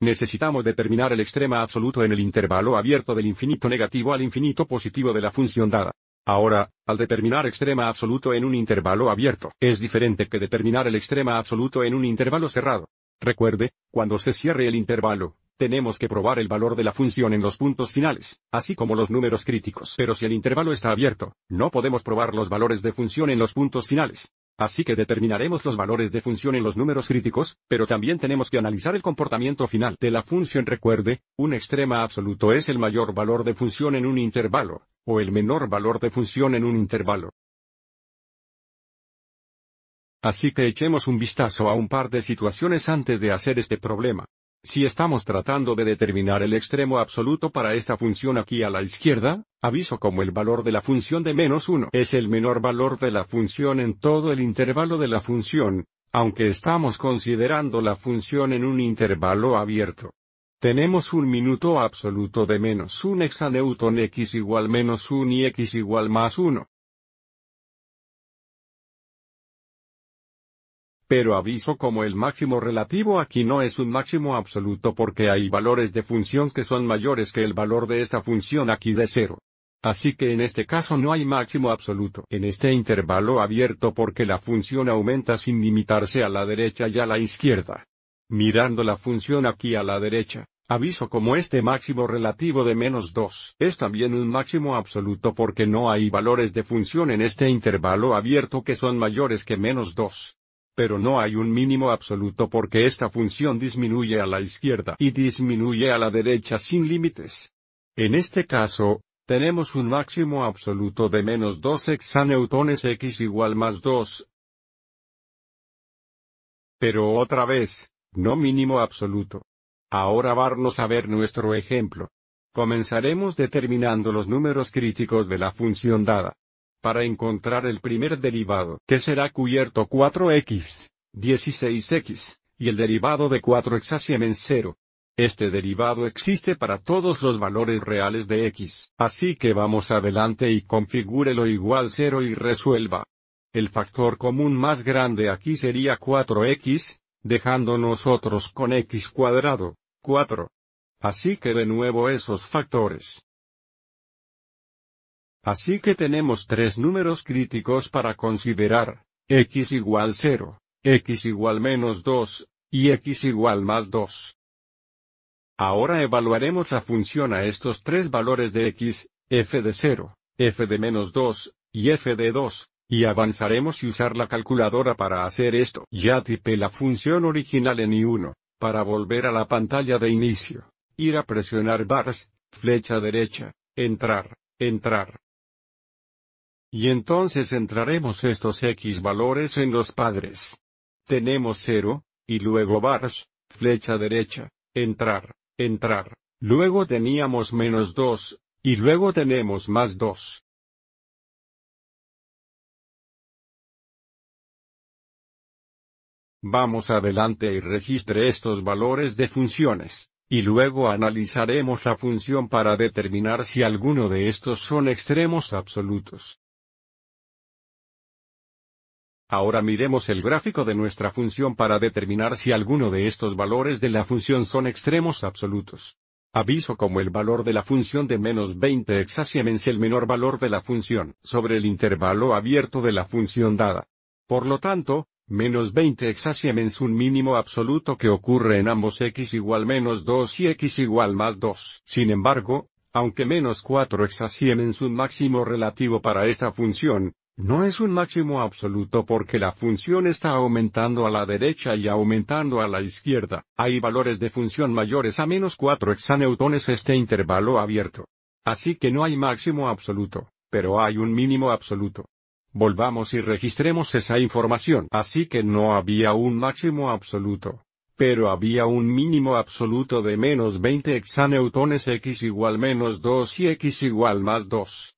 Necesitamos determinar el extrema absoluto en el intervalo abierto del infinito negativo al infinito positivo de la función dada. Ahora, al determinar extrema absoluto en un intervalo abierto, es diferente que determinar el extrema absoluto en un intervalo cerrado. Recuerde, cuando se cierre el intervalo, tenemos que probar el valor de la función en los puntos finales, así como los números críticos. Pero si el intervalo está abierto, no podemos probar los valores de función en los puntos finales. Así que determinaremos los valores de función en los números críticos, pero también tenemos que analizar el comportamiento final de la función. Recuerde, un extrema absoluto es el mayor valor de función en un intervalo, o el menor valor de función en un intervalo. Así que echemos un vistazo a un par de situaciones antes de hacer este problema. Si estamos tratando de determinar el extremo absoluto para esta función aquí a la izquierda, aviso como el valor de la función de menos 1 es el menor valor de la función en todo el intervalo de la función, aunque estamos considerando la función en un intervalo abierto. Tenemos un minuto absoluto de menos 1 hexanewton x igual menos 1 y x igual más 1. Pero aviso como el máximo relativo aquí no es un máximo absoluto porque hay valores de función que son mayores que el valor de esta función aquí de cero. Así que en este caso no hay máximo absoluto en este intervalo abierto porque la función aumenta sin limitarse a la derecha y a la izquierda. Mirando la función aquí a la derecha, aviso como este máximo relativo de menos 2 es también un máximo absoluto porque no hay valores de función en este intervalo abierto que son mayores que menos 2 pero no hay un mínimo absoluto porque esta función disminuye a la izquierda y disminuye a la derecha sin límites. En este caso, tenemos un máximo absoluto de menos 2 hexaneutones x igual más 2. Pero otra vez, no mínimo absoluto. Ahora vamos a ver nuestro ejemplo. Comenzaremos determinando los números críticos de la función dada para encontrar el primer derivado, que será cubierto 4x, 16x, y el derivado de 4 x en 0. Este derivado existe para todos los valores reales de x, así que vamos adelante y configúrelo igual 0 y resuelva. El factor común más grande aquí sería 4x, dejando nosotros con x cuadrado, 4. Así que de nuevo esos factores, Así que tenemos tres números críticos para considerar, x igual 0, x igual menos 2, y x igual más 2. Ahora evaluaremos la función a estos tres valores de x, f de 0, f de menos 2, y f de 2, y avanzaremos y usar la calculadora para hacer esto. Ya tipé la función original en y 1 para volver a la pantalla de inicio, ir a presionar bars, flecha derecha, entrar, entrar, y entonces entraremos estos x valores en los padres. Tenemos 0, y luego bars, flecha derecha, entrar, entrar, luego teníamos menos 2, y luego tenemos más 2. Vamos adelante y registre estos valores de funciones, y luego analizaremos la función para determinar si alguno de estos son extremos absolutos. Ahora miremos el gráfico de nuestra función para determinar si alguno de estos valores de la función son extremos absolutos. Aviso como el valor de la función de menos 20 es el menor valor de la función sobre el intervalo abierto de la función dada. Por lo tanto, menos 20 es un mínimo absoluto que ocurre en ambos x igual menos 2 y x igual más 2. Sin embargo, aunque menos 4 exaciamens un máximo relativo para esta función, no es un máximo absoluto porque la función está aumentando a la derecha y aumentando a la izquierda. Hay valores de función mayores a menos 4 hexaneutones este intervalo abierto. Así que no hay máximo absoluto, pero hay un mínimo absoluto. Volvamos y registremos esa información. Así que no había un máximo absoluto, pero había un mínimo absoluto de menos 20 hexaneutones x igual menos 2 y x igual más 2.